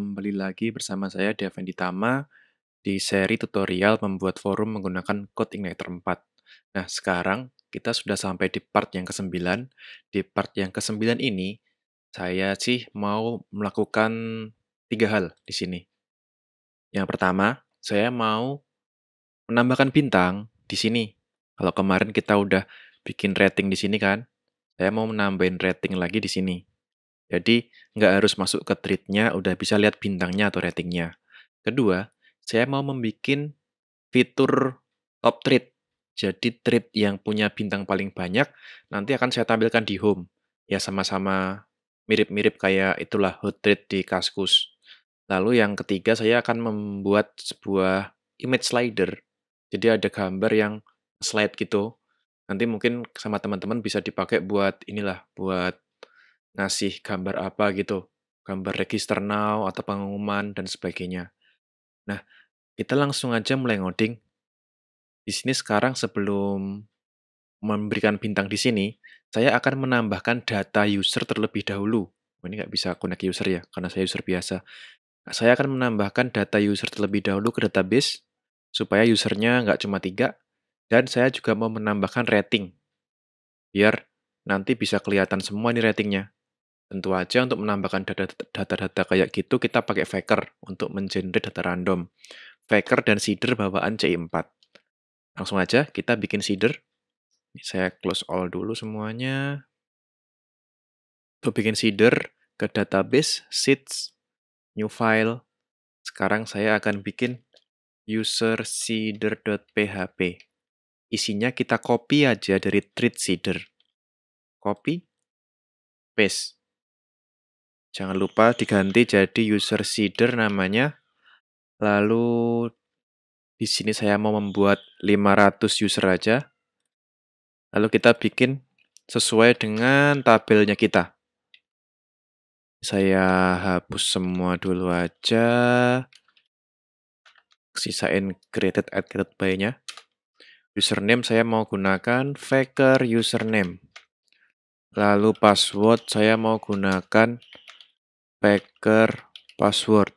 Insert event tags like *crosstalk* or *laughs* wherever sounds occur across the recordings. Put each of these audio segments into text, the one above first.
kembali lagi bersama saya Devan Ditama di seri tutorial membuat forum menggunakan code Igniter 4. Nah, sekarang kita sudah sampai di part yang ke-9. Di part yang ke-9 ini, saya sih mau melakukan tiga hal di sini. Yang pertama, saya mau menambahkan bintang di sini. Kalau kemarin kita udah bikin rating di sini kan, saya mau menambahin rating lagi di sini. Jadi, nggak harus masuk ke treatnya, udah bisa lihat bintangnya atau ratingnya. Kedua, saya mau membuat fitur top treat. Jadi, treat yang punya bintang paling banyak nanti akan saya tampilkan di home. Ya, sama-sama mirip-mirip kayak itulah hot treat di Kaskus. Lalu yang ketiga, saya akan membuat sebuah image slider. Jadi ada gambar yang slide gitu. Nanti mungkin sama teman-teman bisa dipakai buat inilah, buat ngasih gambar apa gitu, gambar register now atau pengumuman dan sebagainya. Nah, kita langsung aja mulai ngoding. Di sini sekarang sebelum memberikan bintang di sini, saya akan menambahkan data user terlebih dahulu. Oh, ini nggak bisa connect user ya, karena saya user biasa. Nah, saya akan menambahkan data user terlebih dahulu ke database, supaya usernya nggak cuma tiga, dan saya juga mau menambahkan rating, biar nanti bisa kelihatan semua nih ratingnya tentu aja untuk menambahkan data-data kayak gitu kita pakai Faker untuk mengenerate data random. Faker dan seeder bawaan CI4. Langsung aja kita bikin seeder. Saya close all dulu semuanya. Untuk bikin seeder ke database seeds new file. Sekarang saya akan bikin user seeder.php. Isinya kita copy aja dari thread seeder. Copy paste Jangan lupa diganti jadi user seeder namanya. Lalu di sini saya mau membuat 500 user aja. Lalu kita bikin sesuai dengan tabelnya kita. Saya hapus semua dulu aja. Sisain created at created by-nya. Username saya mau gunakan faker username. Lalu password saya mau gunakan Faker password.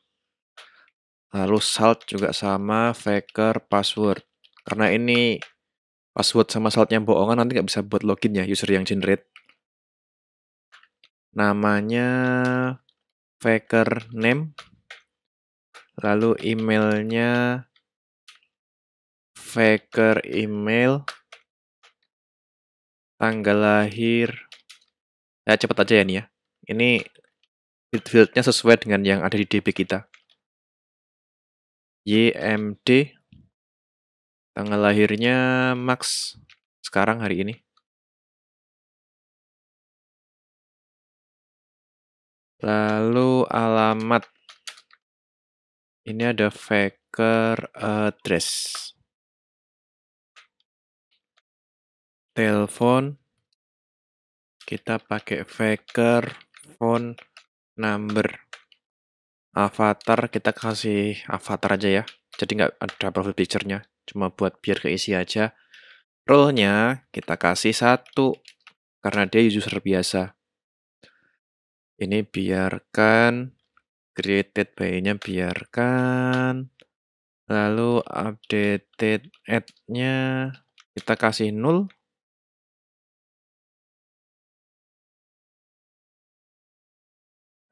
Lalu salt juga sama faker password. Karena ini password sama saltnya bohongan nanti nggak bisa buat login ya user yang generate. Namanya faker name. Lalu emailnya faker email. Tanggal lahir. Ya cepet aja ya nih ya. Ini fieldnya sesuai dengan yang ada di DB kita. YMD tanggal lahirnya Max sekarang hari ini. Lalu alamat ini ada faker address. Telepon kita pakai faker phone number avatar kita kasih avatar aja ya jadi nggak ada profile picture-nya cuma buat biar keisi aja role-nya kita kasih satu karena dia user biasa ini biarkan created by-nya biarkan lalu updated add-nya kita kasih null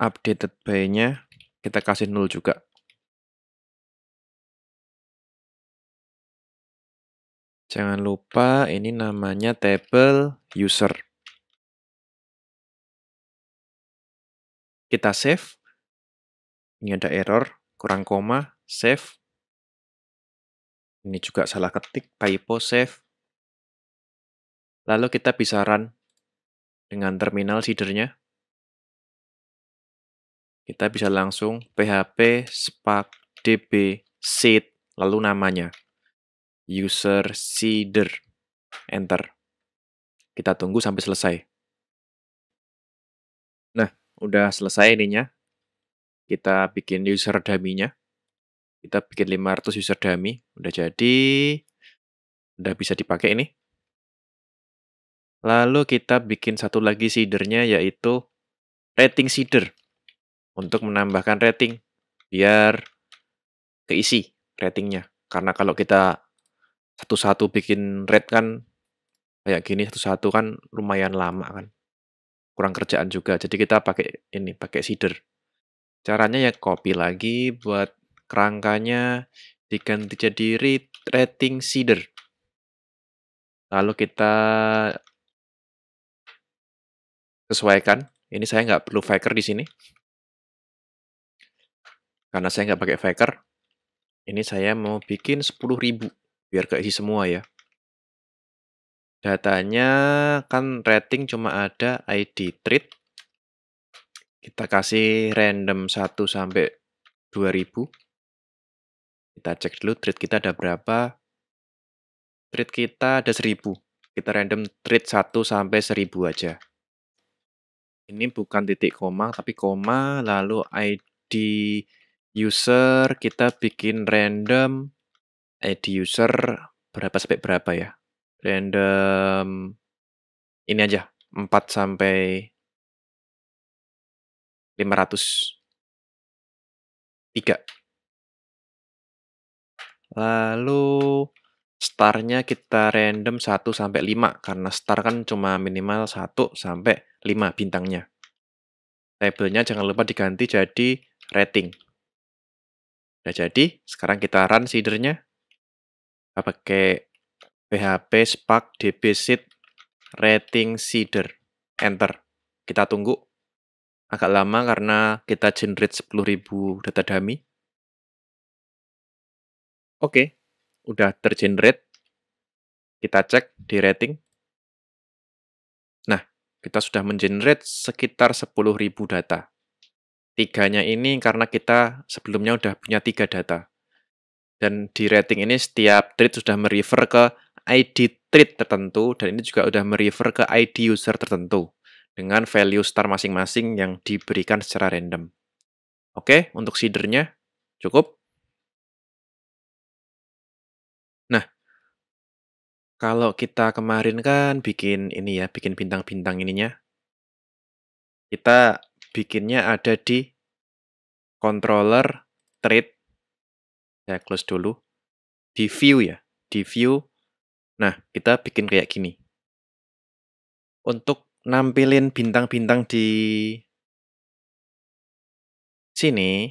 updated by-nya kita kasih nol juga. Jangan lupa ini namanya table user. Kita save. Ini ada error, kurang koma, save. Ini juga salah ketik, typo, save. Lalu kita bisa run dengan terminal seedernya kita bisa langsung php spark db seed lalu namanya user seeder enter kita tunggu sampai selesai nah udah selesai ininya kita bikin user dummy-nya kita bikin 500 user dummy udah jadi udah bisa dipakai ini lalu kita bikin satu lagi seedernya yaitu rating seeder untuk menambahkan rating biar keisi ratingnya. Karena kalau kita satu-satu bikin rate kan kayak gini satu-satu kan lumayan lama kan. Kurang kerjaan juga. Jadi kita pakai ini, pakai seeder. Caranya ya copy lagi buat kerangkanya diganti jadi rating seeder. Lalu kita sesuaikan. Ini saya nggak perlu faker di sini karena saya nggak pakai faker, ini saya mau bikin 10.000 biar keisi semua ya. Datanya kan rating cuma ada ID treat. Kita kasih random 1 sampai 2000. Kita cek dulu treat kita ada berapa. Treat kita ada 1000. Kita random treat 1 sampai 1000 aja ini bukan titik koma tapi koma lalu ID user kita bikin random eh, id user berapa sampai berapa ya random ini aja 4 sampai 500 3 lalu starnya kita random 1 sampai 5 karena star kan cuma minimal 1 sampai 5 bintangnya Tablenya jangan lupa diganti jadi rating Udah jadi, sekarang kita run seedernya. Kita pakai PHP spark DB Seed rating seeder. Enter. Kita tunggu. Agak lama karena kita generate 10.000 data dummy. Oke, udah tergenerate. Kita cek di rating. Nah, kita sudah mengenerate sekitar 10.000 data tiganya ini karena kita sebelumnya udah punya tiga data. Dan di rating ini setiap thread sudah merefer ke ID thread tertentu dan ini juga sudah merefer ke ID user tertentu dengan value star masing-masing yang diberikan secara random. Oke, untuk seedernya cukup. Nah, kalau kita kemarin kan bikin ini ya, bikin bintang-bintang ininya. Kita bikinnya ada di controller trade. Saya close dulu. Di view ya, di view. Nah, kita bikin kayak gini. Untuk nampilin bintang-bintang di sini,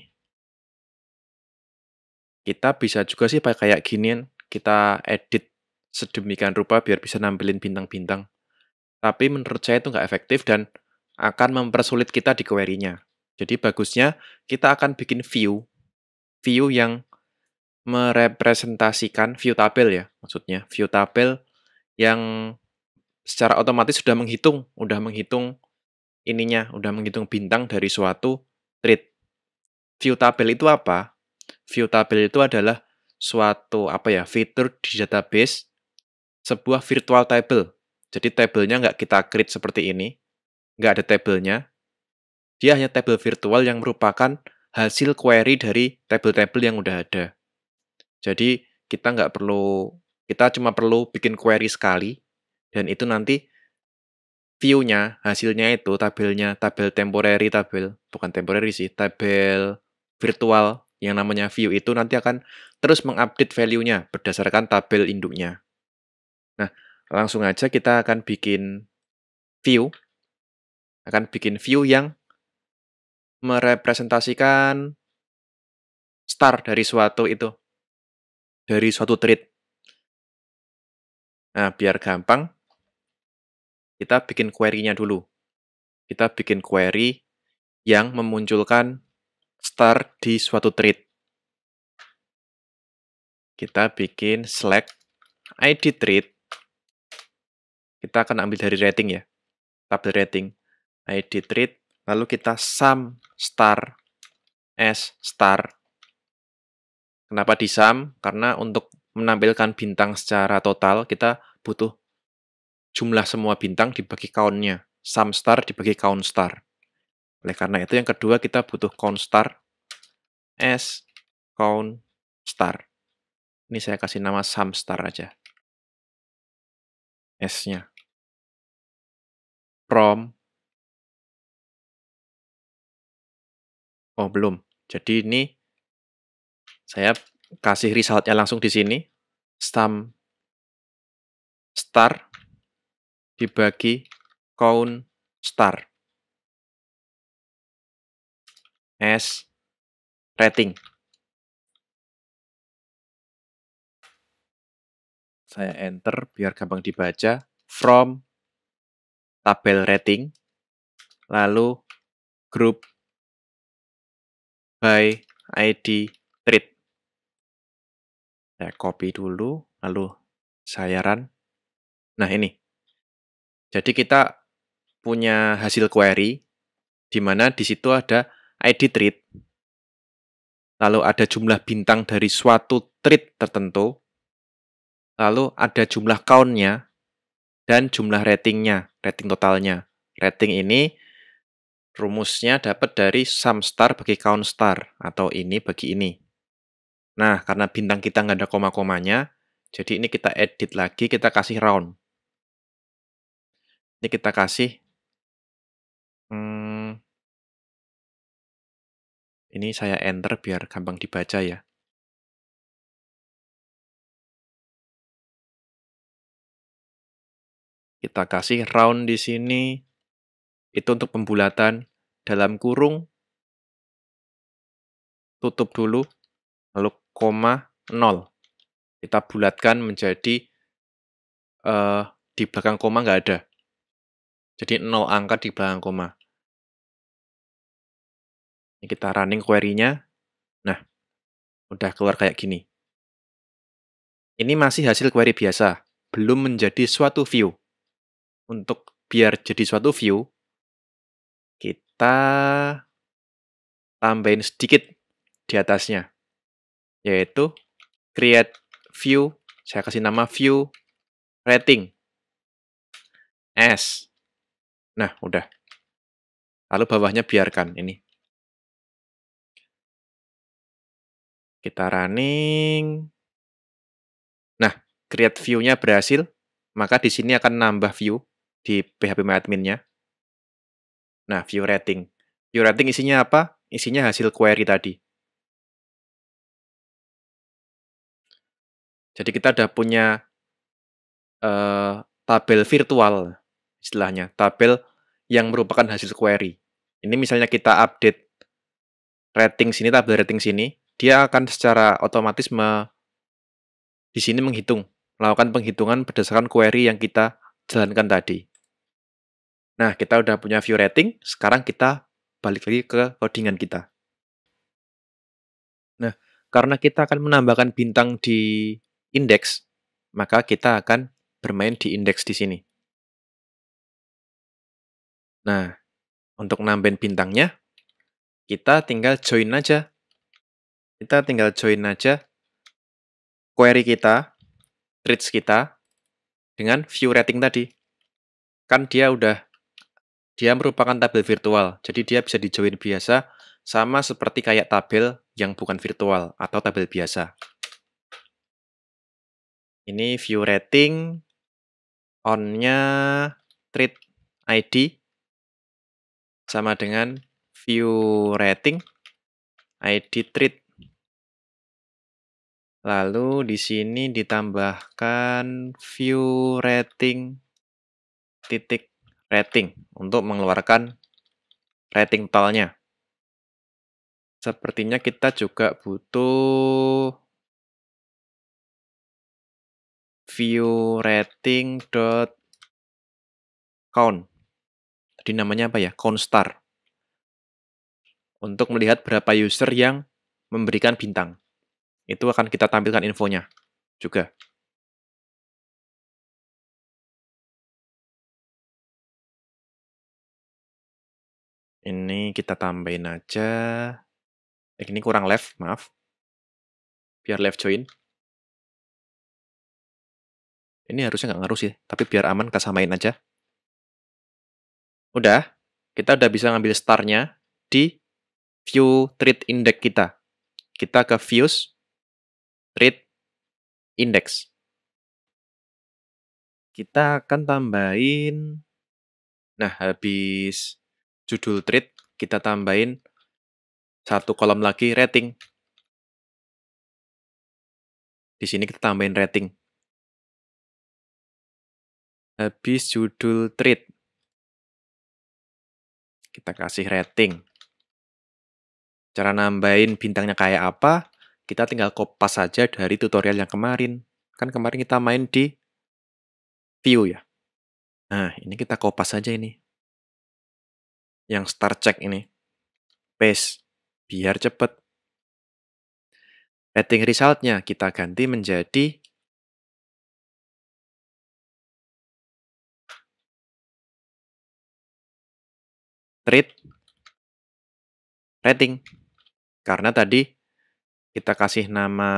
kita bisa juga sih pakai kayak ginian. Kita edit sedemikian rupa biar bisa nampilin bintang-bintang. Tapi menurut saya itu nggak efektif dan akan mempersulit kita di query-nya. Jadi bagusnya kita akan bikin view, view yang merepresentasikan view tabel ya, maksudnya view tabel yang secara otomatis sudah menghitung, sudah menghitung ininya, sudah menghitung bintang dari suatu thread. View tabel itu apa? View tabel itu adalah suatu apa ya fitur di database sebuah virtual table. Jadi tabelnya nggak kita create seperti ini, nggak ada tabelnya. Dia hanya tabel virtual yang merupakan hasil query dari tabel-tabel yang udah ada. Jadi kita nggak perlu, kita cuma perlu bikin query sekali, dan itu nanti view-nya, hasilnya itu, tabelnya, tabel temporary, tabel, bukan temporary sih, tabel virtual yang namanya view itu nanti akan terus mengupdate value-nya berdasarkan tabel induknya. Nah, langsung aja kita akan bikin view akan bikin view yang merepresentasikan star dari suatu itu, dari suatu thread. Nah, biar gampang, kita bikin query-nya dulu. Kita bikin query yang memunculkan star di suatu thread. Kita bikin select id thread. Kita akan ambil dari rating ya, tabel rating id treat lalu kita sum star s star. Kenapa di sum? Karena untuk menampilkan bintang secara total, kita butuh jumlah semua bintang dibagi countnya Sum star dibagi count star. Oleh karena itu yang kedua kita butuh count star s count star. Ini saya kasih nama sum star aja. S-nya. From Oh, belum. Jadi ini saya kasih resultnya langsung di sini. Stam star dibagi count star. S rating. Saya enter biar gampang dibaca. From tabel rating, lalu group by id thread. Saya copy dulu, lalu saya run. Nah, ini. Jadi kita punya hasil query, di mana di situ ada ID thread, lalu ada jumlah bintang dari suatu thread tertentu, lalu ada jumlah count-nya, dan jumlah ratingnya, rating totalnya. Rating ini Rumusnya dapat dari sum star bagi count star, atau ini bagi ini. Nah, karena bintang kita nggak ada koma-komanya, jadi ini kita edit lagi, kita kasih round. Ini kita kasih, hmm, ini saya enter biar gampang dibaca ya. Kita kasih round di sini, itu untuk pembulatan dalam kurung tutup dulu lalu koma 0 kita bulatkan menjadi uh, di belakang koma nggak ada jadi 0 angka di belakang koma ini kita running query-nya nah udah keluar kayak gini ini masih hasil query biasa belum menjadi suatu view untuk biar jadi suatu view kita tambahin sedikit di atasnya, yaitu create view, saya kasih nama view rating S. Nah, udah. Lalu bawahnya biarkan ini. Kita running. Nah, create view-nya berhasil, maka di sini akan nambah view di PHP nya Nah, view rating. View rating isinya apa? Isinya hasil query tadi. Jadi kita sudah punya uh, tabel virtual istilahnya, tabel yang merupakan hasil query. Ini misalnya kita update rating sini, tabel rating sini, dia akan secara otomatis me, di sini menghitung, melakukan penghitungan berdasarkan query yang kita jalankan tadi. Nah, kita udah punya view rating, sekarang kita balik lagi ke codingan kita. Nah, karena kita akan menambahkan bintang di indeks, maka kita akan bermain di indeks di sini. Nah, untuk nambahin bintangnya, kita tinggal join aja. Kita tinggal join aja query kita, treats kita, dengan view rating tadi. Kan dia udah dia merupakan tabel virtual, jadi dia bisa dijoin biasa, sama seperti kayak tabel yang bukan virtual atau tabel biasa. Ini view rating, onnya treat ID sama dengan view rating ID treat. Lalu di sini ditambahkan view rating titik rating untuk mengeluarkan rating totalnya. Sepertinya kita juga butuh view rating dot count. Tadi namanya apa ya? Count star. Untuk melihat berapa user yang memberikan bintang. Itu akan kita tampilkan infonya juga. kita tambahin aja. Eh, ini kurang left, maaf. Biar left join. Ini harusnya nggak ngaruh sih, tapi biar aman kita samain aja. Udah, kita udah bisa ngambil starnya di view trade index kita. Kita ke views trade index. Kita akan tambahin Nah, habis judul trade kita tambahin satu kolom lagi rating. Di sini kita tambahin rating. Habis judul treat. Kita kasih rating. Cara nambahin bintangnya kayak apa, kita tinggal copy saja dari tutorial yang kemarin. Kan kemarin kita main di view ya. Nah, ini kita copy saja ini yang star check ini. Paste, biar cepet Rating resultnya kita ganti menjadi trade rating. Karena tadi kita kasih nama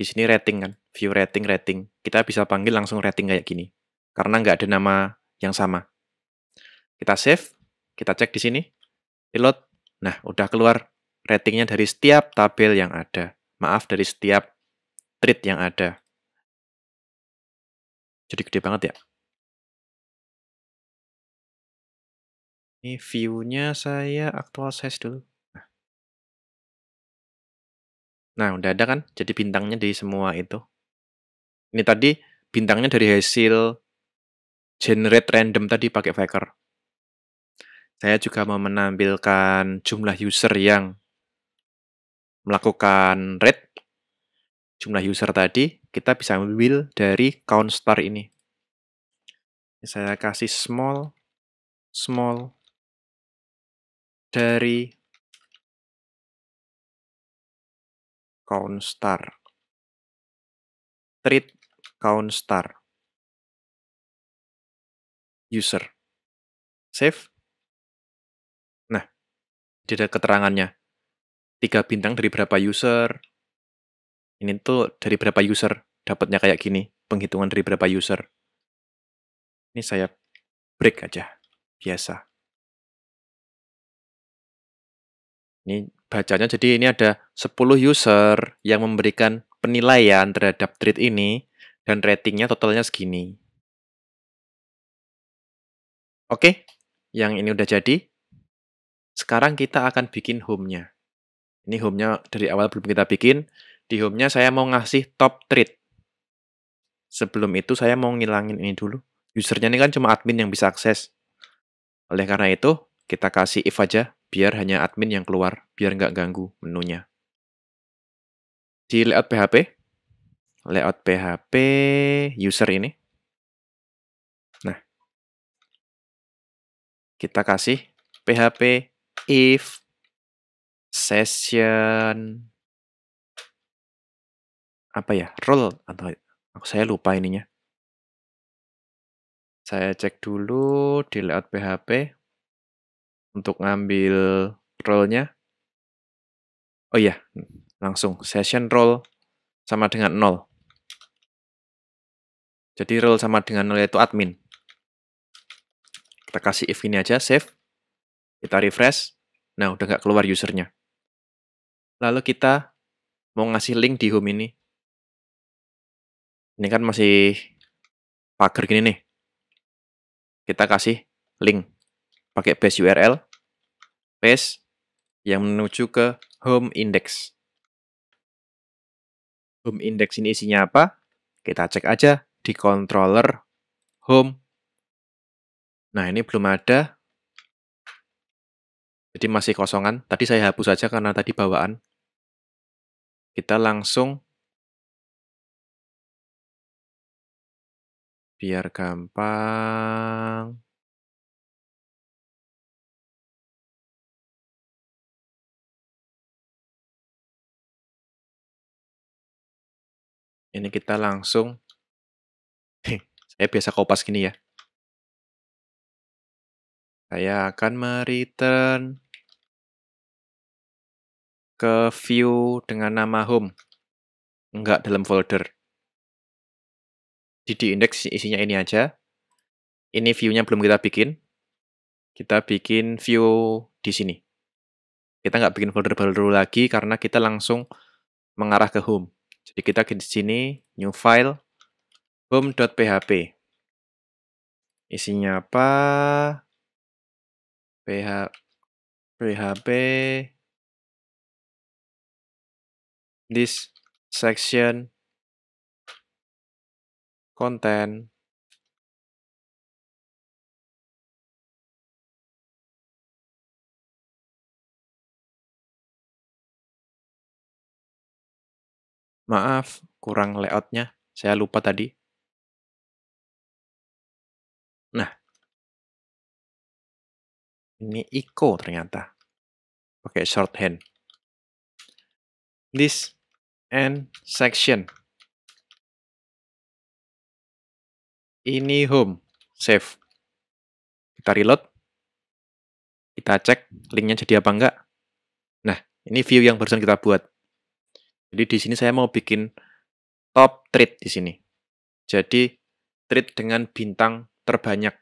di sini rating kan, view rating, rating. Kita bisa panggil langsung rating kayak gini. Karena nggak ada nama yang sama. Kita save. Kita cek di sini. Reload. Nah, udah keluar ratingnya dari setiap tabel yang ada. Maaf, dari setiap thread yang ada. Jadi gede banget ya. Ini view-nya saya aktual size dulu. Nah. nah, udah ada kan? Jadi bintangnya di semua itu. Ini tadi bintangnya dari hasil generate random tadi pakai Faker. Saya juga mau menampilkan jumlah user yang melakukan rate. jumlah user tadi, kita bisa ambil dari count star ini. Saya kasih small, small, dari count star. Treat count star. User. Save. Jadi ada keterangannya. Tiga bintang dari berapa user. Ini tuh dari berapa user dapatnya kayak gini. Penghitungan dari berapa user. Ini saya break aja. Biasa. Ini bacanya jadi ini ada 10 user yang memberikan penilaian terhadap tweet ini dan ratingnya totalnya segini. Oke, yang ini udah jadi. Sekarang kita akan bikin home-nya. Ini home-nya dari awal belum kita bikin. Di home-nya saya mau ngasih top treat. Sebelum itu saya mau ngilangin ini dulu. Usernya ini kan cuma admin yang bisa akses. Oleh karena itu, kita kasih if aja, biar hanya admin yang keluar, biar nggak ganggu menunya. Di layout PHP, layout PHP user ini. Nah, kita kasih PHP if session apa ya role atau aku saya lupa ininya saya cek dulu di layout PHP untuk ngambil role-nya oh iya langsung session role sama dengan nol jadi role sama dengan nol itu admin kita kasih if ini aja save kita refresh. Nah, udah nggak keluar usernya. Lalu kita mau ngasih link di home ini. Ini kan masih pagar gini nih. Kita kasih link pakai base URL base yang menuju ke home index. Home index ini isinya apa? Kita cek aja di controller home. Nah, ini belum ada jadi masih kosongan. Tadi saya hapus saja karena tadi bawaan. Kita langsung biar gampang. Ini kita langsung, *laughs* saya biasa kopas gini ya. Saya akan mereturn ke view dengan nama home. Enggak dalam folder. di index isinya ini aja. Ini view-nya belum kita bikin. Kita bikin view di sini. Kita nggak bikin folder baru lagi karena kita langsung mengarah ke home. Jadi kita di sini new file home.php. Isinya apa? PH PHP this section content Maaf, kurang layoutnya. Saya lupa tadi. Ini Iko ternyata. Pakai shorthand. List and section. Ini home. Save. Kita reload. Kita cek linknya jadi apa enggak. Nah, ini view yang barusan kita buat. Jadi di sini saya mau bikin top treat di sini. Jadi treat dengan bintang terbanyak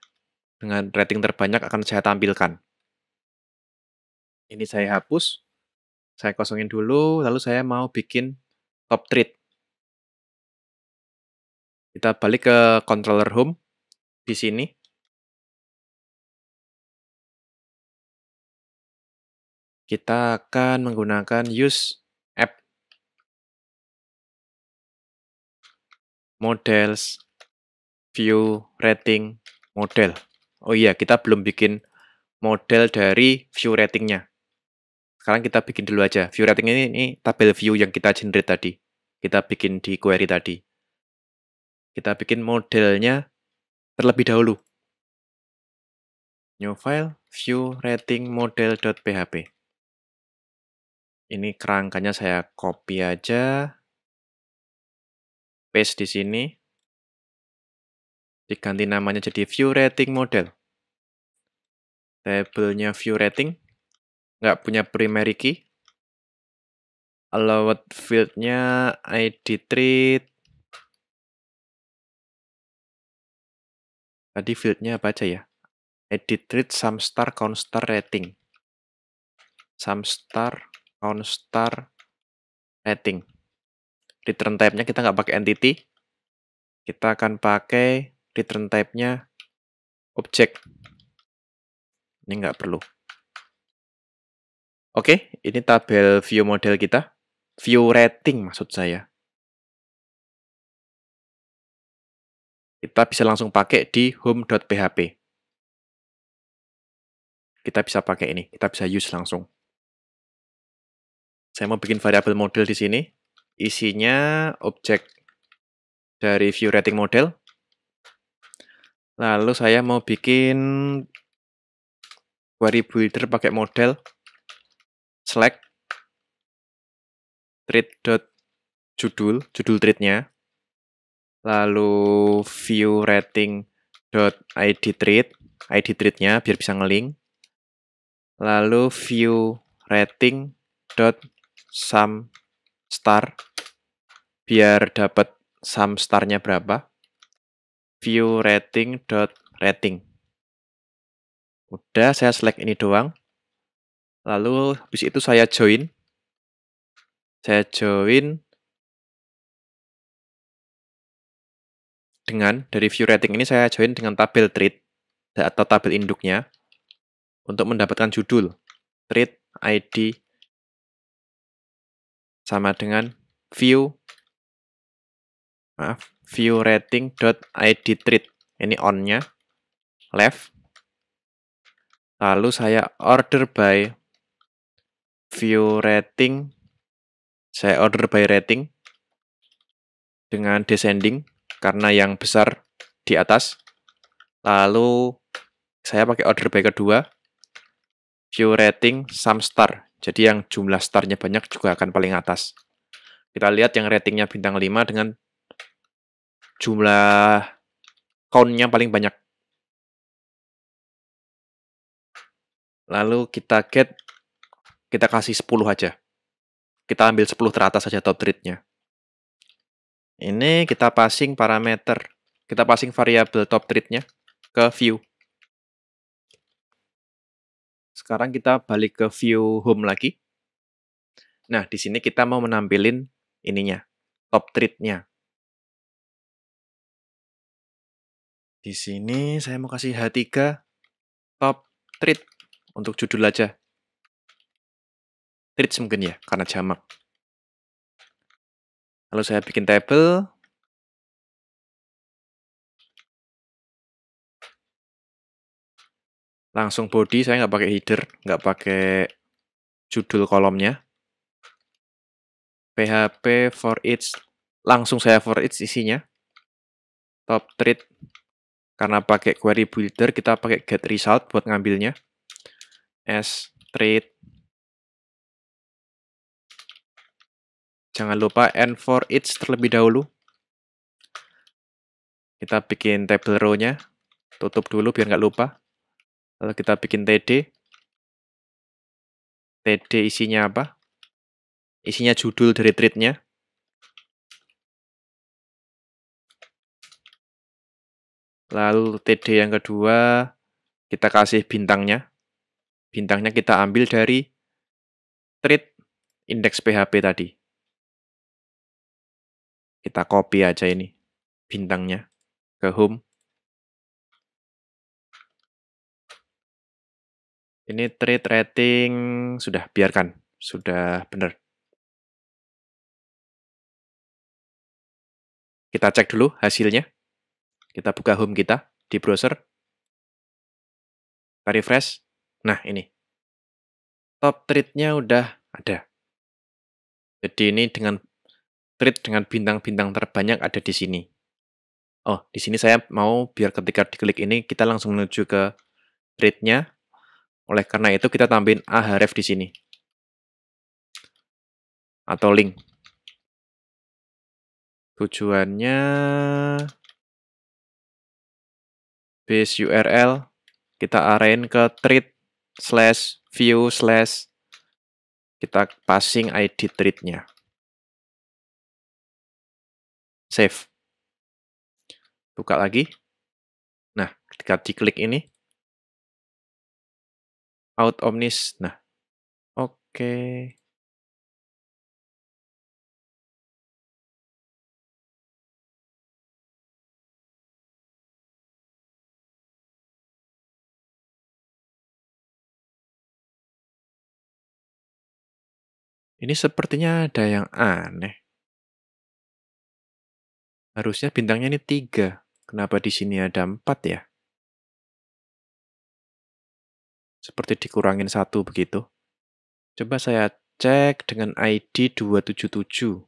dengan rating terbanyak akan saya tampilkan ini saya hapus, saya kosongin dulu, lalu saya mau bikin top treat. Kita balik ke controller home di sini. Kita akan menggunakan use app models view rating model. Oh iya, kita belum bikin model dari view ratingnya. Sekarang kita bikin dulu aja. View rating ini, ini tabel view yang kita generate tadi. Kita bikin di query tadi. Kita bikin modelnya terlebih dahulu. New file, view rating model .php Ini kerangkanya saya copy aja. Paste di sini. Diganti namanya jadi view rating model. Tabelnya view rating nggak punya primary key. Allowed fieldnya ID treat. Tadi fieldnya apa aja ya? Edit treat, star constar, rating. Some star constar, rating. Return type-nya kita nggak pakai entity. Kita akan pakai return type-nya object. Ini nggak perlu. Oke, ini tabel view model kita. View rating maksud saya. Kita bisa langsung pakai di home.php. Kita bisa pakai ini, kita bisa use langsung. Saya mau bikin variable model di sini. Isinya objek dari view rating model. Lalu saya mau bikin query builder pakai model select thread dot judul judul threadnya lalu view rating dot id thread id threadnya biar bisa ngelink lalu view rating dot sum star biar dapat sum starnya berapa view rating dot rating udah saya select ini doang Lalu habis itu saya join. Saya join dengan dari view rating ini saya join dengan tabel trade atau tabel induknya untuk mendapatkan judul trade ID sama dengan view maaf view rating dot id trade ini onnya left lalu saya order by view rating saya order by rating dengan descending karena yang besar di atas. Lalu saya pakai order by kedua. View rating sum star. Jadi yang jumlah starnya banyak juga akan paling atas. Kita lihat yang ratingnya bintang 5 dengan jumlah countnya paling banyak. Lalu kita get kita kasih 10 aja. Kita ambil 10 teratas saja top treatnya. Ini kita passing parameter. Kita passing variabel top treatnya ke view. Sekarang kita balik ke view home lagi. Nah, di sini kita mau menampilin ininya, top treatnya. Di sini saya mau kasih H3 top treat untuk judul aja. Trits mungkin ya, karena jamak. Lalu saya bikin table. Langsung body, saya nggak pakai header, nggak pakai judul kolomnya. PHP for each, langsung saya for each isinya. Top treat, karena pakai query builder, kita pakai get result buat ngambilnya. S treat Jangan lupa end for each terlebih dahulu. Kita bikin table row-nya. Tutup dulu biar nggak lupa. Lalu kita bikin TD. TD isinya apa? Isinya judul dari thread-nya. Lalu TD yang kedua, kita kasih bintangnya. Bintangnya kita ambil dari thread index PHP tadi. Kita copy aja ini bintangnya ke home. Ini trade rating sudah biarkan, sudah benar. Kita cek dulu hasilnya. Kita buka home kita di browser. Kita refresh. Nah, ini. Top trade-nya udah ada. Jadi ini dengan trade dengan bintang-bintang terbanyak ada di sini. Oh, di sini saya mau biar ketika diklik ini kita langsung menuju ke trade-nya. Oleh karena itu kita tambahin ahref di sini. Atau link. Tujuannya base URL kita arahin ke trade slash view slash kita passing ID trade-nya. trade-nya save. Buka lagi. Nah, ketika diklik ini, out omnis. Nah, oke. Okay. Ini sepertinya ada yang aneh. Harusnya bintangnya ini tiga. Kenapa di sini ada empat ya? Seperti dikurangin satu begitu. Coba saya cek dengan ID 277.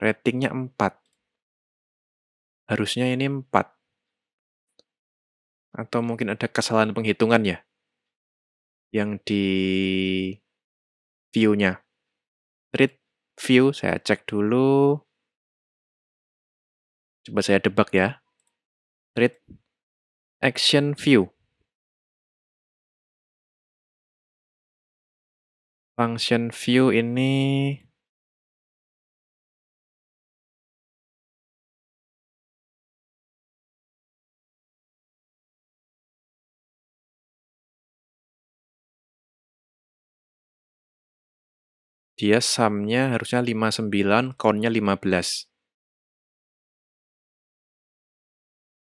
Ratingnya 4. Harusnya ini 4. Atau mungkin ada kesalahan penghitungan ya? Yang di view-nya. Read view, saya cek dulu. Coba saya debug ya. Read action view. Function view ini dia sumnya harusnya 59, countnya 15.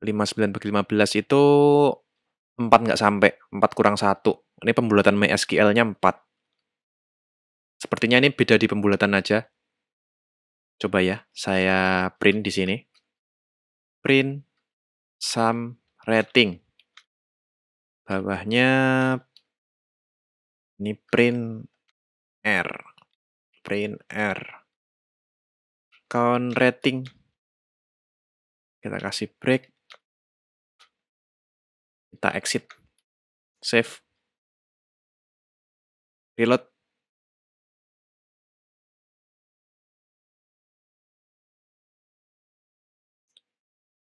59 bagi 15 itu 4 nggak sampai, 4 kurang 1. Ini pembulatan MySQL-nya 4. Sepertinya ini beda di pembulatan aja. Coba ya, saya print di sini. Print sum rating. Bawahnya ini print R print R. Count rating. Kita kasih break. Kita exit. Save. Reload.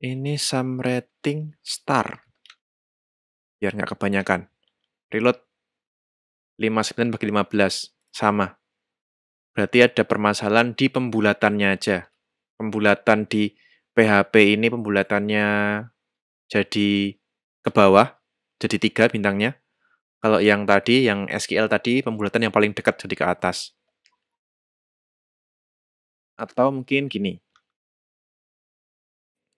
Ini sum rating star. Biar nggak kebanyakan. Reload. 59 bagi 15. Sama. Berarti ada permasalahan di pembulatannya aja. Pembulatan di PHP ini pembulatannya jadi ke bawah, jadi tiga bintangnya. Kalau yang tadi, yang SQL tadi, pembulatan yang paling dekat jadi ke atas. Atau mungkin gini,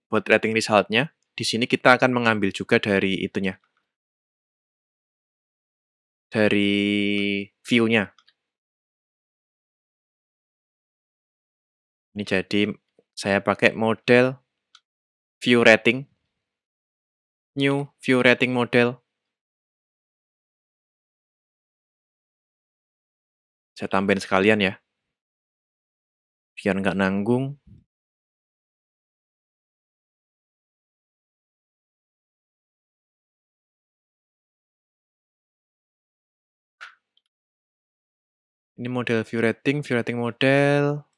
buat rating resultnya, di sini kita akan mengambil juga dari itunya, dari view-nya, Ini jadi saya pakai model view rating. New view rating model. Saya tambahin sekalian ya. Biar nggak nanggung. Ini model view rating, view rating model.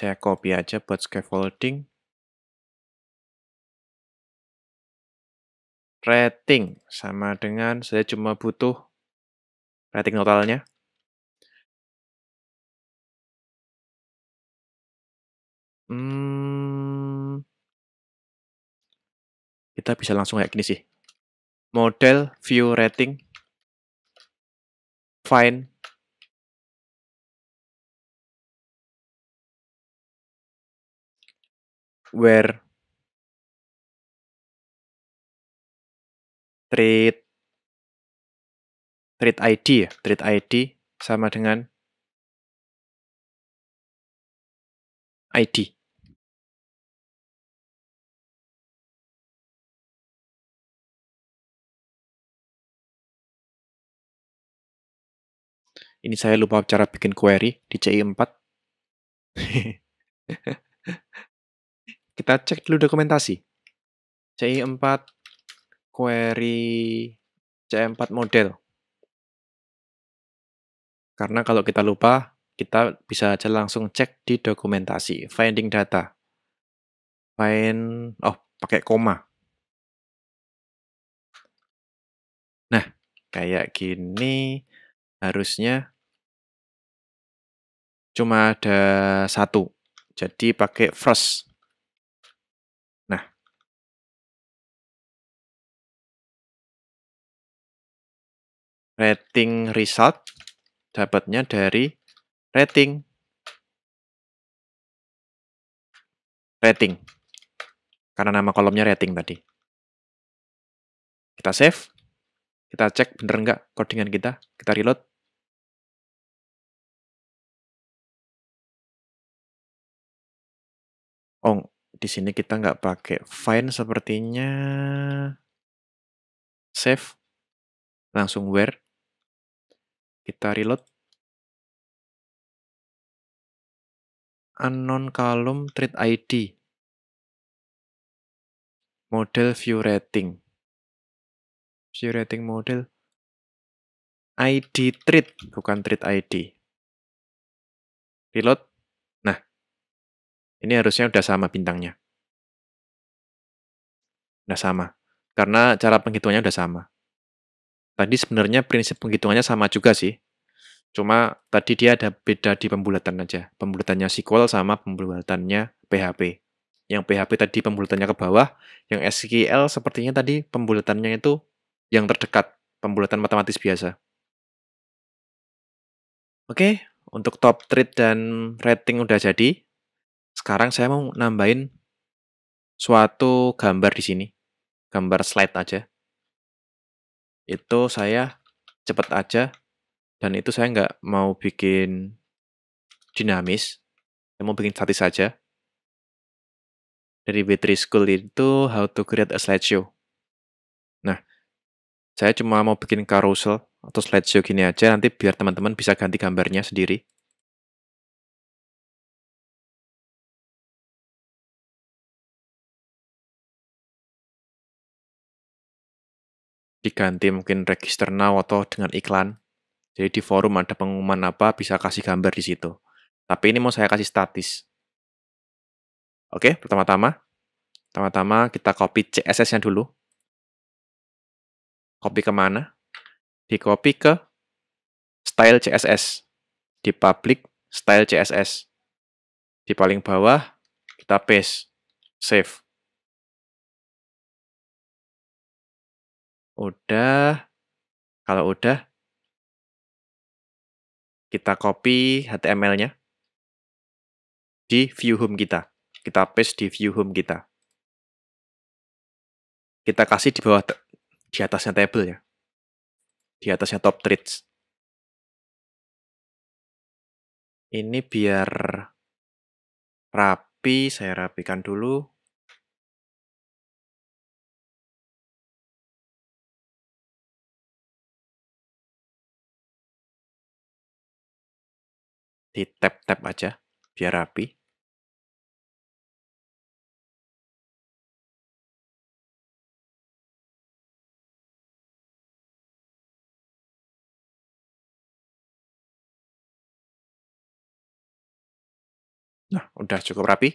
Saya copy aja buat scaffolding. Rating sama dengan saya cuma butuh rating totalnya. Hmm, kita bisa langsung kayak gini sih. Model, view rating, find where treat treat ID ya, treat ID sama dengan ID. Ini saya lupa cara bikin query di CI4. *laughs* kita cek dulu dokumentasi. CI4 query c 4 model. Karena kalau kita lupa, kita bisa aja langsung cek di dokumentasi, finding data. Find, oh, pakai koma. Nah, kayak gini harusnya cuma ada satu. Jadi pakai first rating result dapatnya dari rating rating karena nama kolomnya rating tadi. Kita save, kita cek bener nggak codingan kita, kita reload. Oh, di sini kita nggak pakai find sepertinya save langsung where kita reload. Unknown column treat ID. Model view rating. View rating model. ID treat, bukan treat ID. Reload. Nah, ini harusnya udah sama bintangnya. Udah sama. Karena cara penghitungannya udah sama. Tadi sebenarnya prinsip penghitungannya sama juga sih. Cuma tadi dia ada beda di pembulatan aja. Pembulatannya SQL sama pembulatannya PHP. Yang PHP tadi pembulatannya ke bawah, yang SQL sepertinya tadi pembulatannya itu yang terdekat, pembulatan matematis biasa. Oke, untuk top trade dan rating udah jadi. Sekarang saya mau nambahin suatu gambar di sini. Gambar slide aja itu saya cepat aja dan itu saya nggak mau bikin dinamis, saya mau bikin statis saja. Dari Betri School itu how to create a slideshow. Nah, saya cuma mau bikin carousel atau slideshow gini aja, nanti biar teman-teman bisa ganti gambarnya sendiri. diganti mungkin register now atau dengan iklan. Jadi di forum ada pengumuman apa bisa kasih gambar di situ. Tapi ini mau saya kasih statis. Oke, pertama-tama pertama-tama kita copy CSS-nya dulu. Copy kemana? Di copy ke style CSS. Di public style CSS. Di paling bawah kita paste, save. Udah. Kalau udah kita copy HTML-nya di view home kita. Kita paste di view home kita. Kita kasih di bawah di atasnya table ya. Di atasnya top treats. Ini biar rapi, saya rapikan dulu. di tap-tap aja biar rapi. Nah, udah cukup rapi.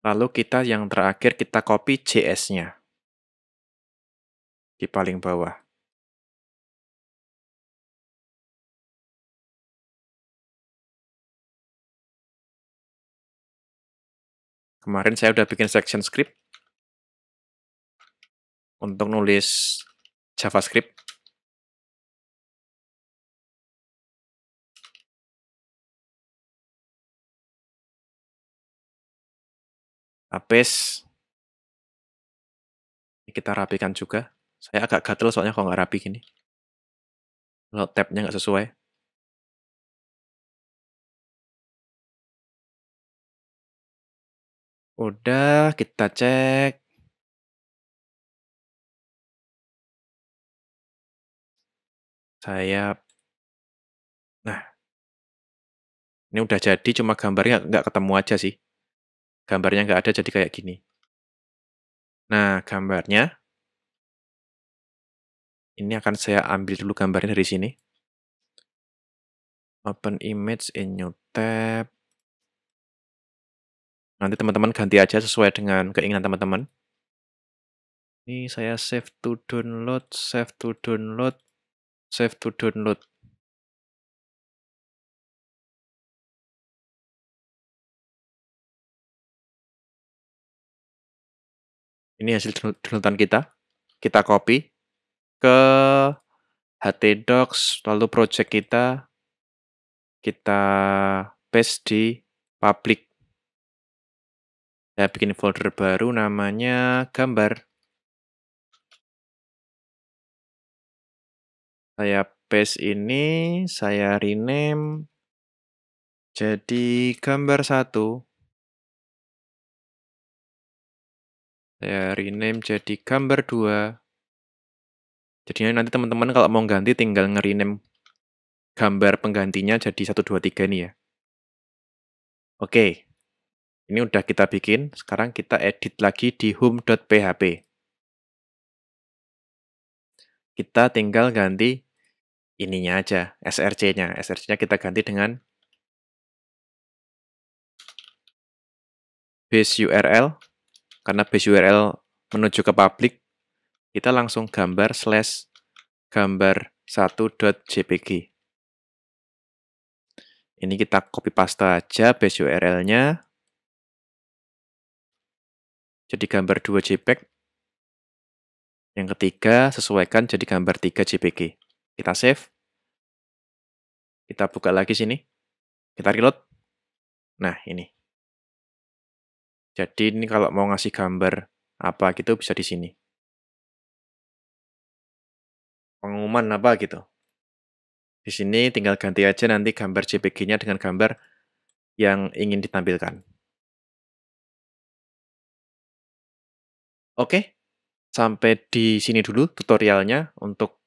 Lalu kita yang terakhir kita copy JS-nya di paling bawah. Kemarin saya udah bikin section script untuk nulis JavaScript. Habis kita rapikan juga. Saya agak gatel soalnya kalau nggak rapi gini. Kalau tabnya nggak sesuai. Udah, kita cek. Saya, Nah. Ini udah jadi, cuma gambarnya nggak ketemu aja sih. Gambarnya nggak ada, jadi kayak gini. Nah, gambarnya. Ini akan saya ambil dulu gambarnya dari sini. Open image in new tab. Nanti teman-teman ganti aja sesuai dengan keinginan teman-teman. Ini saya save to download, save to download, save to download. Ini hasil downloadan kita. Kita copy ke htdocs lalu project kita, kita paste di public saya nah, bikin folder baru namanya gambar. Saya paste ini, saya rename jadi gambar satu. Saya rename jadi gambar dua. Jadinya nanti teman-teman kalau mau ganti tinggal ngerename gambar penggantinya jadi 123 nih ya. Oke. Okay. Ini udah kita bikin, sekarang kita edit lagi di home.php. Kita tinggal ganti ininya aja, src-nya. src-nya kita ganti dengan base URL. Karena base URL menuju ke public, kita langsung gambar slash gambar 1.jpg. Ini kita copy paste aja base URL-nya, jadi gambar 2 JPEG. Yang ketiga, sesuaikan jadi gambar 3 JPG. Kita save. Kita buka lagi sini. Kita reload. Nah, ini. Jadi ini kalau mau ngasih gambar apa gitu bisa di sini. Pengumuman apa gitu. Di sini tinggal ganti aja nanti gambar JPG-nya dengan gambar yang ingin ditampilkan. Oke, sampai di sini dulu tutorialnya untuk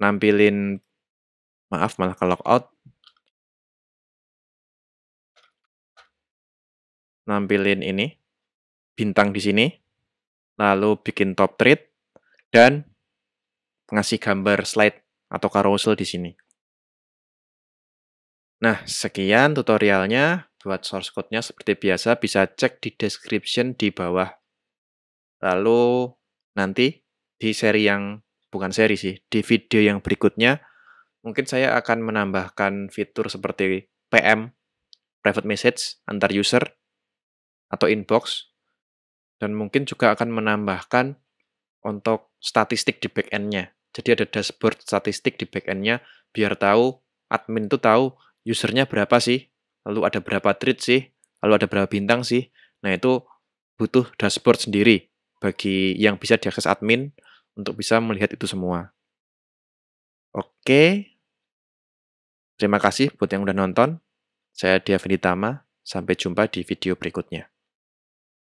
nampilin maaf malah ke logout nampilin ini bintang di sini lalu bikin top treat dan ngasih gambar slide atau carousel di sini. Nah, sekian tutorialnya. Buat source code-nya seperti biasa bisa cek di description di bawah Lalu nanti di seri yang bukan seri sih, di video yang berikutnya mungkin saya akan menambahkan fitur seperti PM, private message antar user atau inbox dan mungkin juga akan menambahkan untuk statistik di back end-nya. Jadi ada dashboard statistik di back end-nya biar tahu admin tuh tahu usernya berapa sih, lalu ada berapa thread sih, lalu ada berapa bintang sih. Nah, itu butuh dashboard sendiri bagi yang bisa diakses admin untuk bisa melihat itu semua. Oke. Terima kasih buat yang udah nonton. Saya Diavini Tama. Sampai jumpa di video berikutnya.